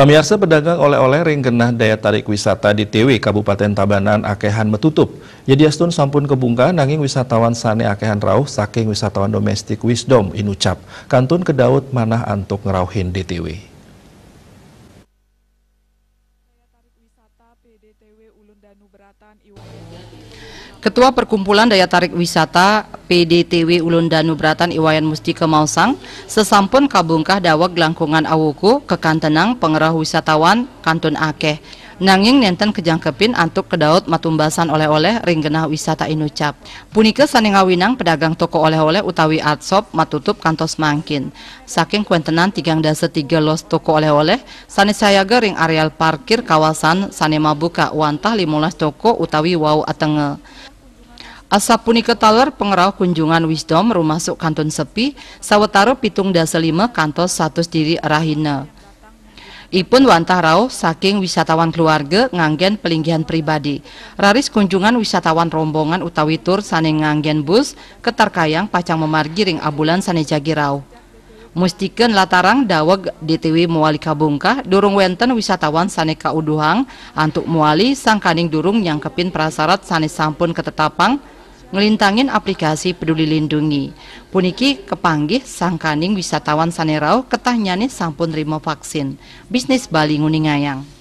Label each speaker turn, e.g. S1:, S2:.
S1: Pemirsa pedagang oleh-oleh ringkenah daya tarik wisata di TW Kabupaten Tabanan Akehan metutup. Jadi astun sampun kebungka nanging wisatawan sane Akehan rauh saking wisatawan domestik Wisdom inucap. Kantun kedaut manah antuk ngerauhin di TW.
S2: Ketua Perkumpulan Daya Tarik Wisata PDTW Ulun Danu Beratan Iwayan Musti Kemausang sesampun kabungkah dawak gelangkungan awuku ke Kantenang pengerah wisatawan Kantun Akeh. Nanging nenten kejangkepin antuk ke matumbasan oleh-oleh ringgenah wisata Inucap. Punike saningawinang pedagang toko oleh-oleh utawi art shop matutup kantos mangkin. Saking kuentenan tigang dasa tiga los toko oleh-oleh, sani saya gering areal parkir kawasan sani mabuka wantah limulas toko utawi wau atenge. Asap punika taler pengerau kunjungan wisdom rumah rumasuk kantun sepi, sawetara pitung dasa lima kantos satu diri rahina. Ipun wantah saking wisatawan keluarga nganggen pelinggihan pribadi. Raris kunjungan wisatawan rombongan utawi tur sane nganggen bus ketarkayang pacang memargiring abulan sane jagi rao. Mustiken latarang daweg DTW muali kabungkah durung wenten wisatawan sane kauduhang antuk muali sangkaning durung nyangkepin prasarat sane sampun ketetapang ngelintangin aplikasi peduli lindungi. Puniki kepanggih sangkaning wisatawan sanerau ketahnyane sampun rimo vaksin. Bisnis Bali Nguningayang.